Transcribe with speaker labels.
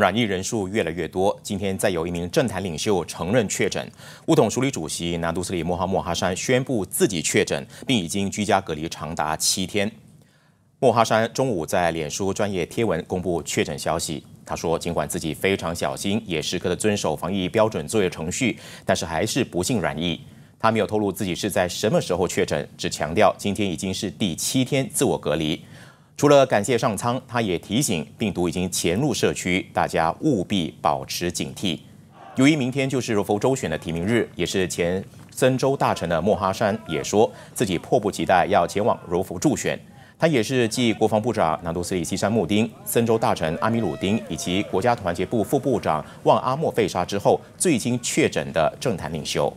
Speaker 1: 染疫人数越来越多，今天再有一名政坛领袖承认确诊。乌统署理主席南都斯里莫哈莫哈山宣布自己确诊，并已经居家隔离长达七天。莫哈山中午在脸书专业贴文公布确诊消息，他说尽管自己非常小心，也时刻的遵守防疫标准作业程序，但是还是不幸染疫。他没有透露自己是在什么时候确诊，只强调今天已经是第七天自我隔离。除了感谢上苍，他也提醒病毒已经潜入社区，大家务必保持警惕。由于明天就是柔佛州选的提名日，也是前森州大臣的莫哈山也说自己迫不及待要前往柔佛助选。他也是继国防部长南都斯里西山穆丁、森州大臣阿米鲁丁以及国家团结部副部长旺阿莫费沙之后，最近确诊的政坛领袖。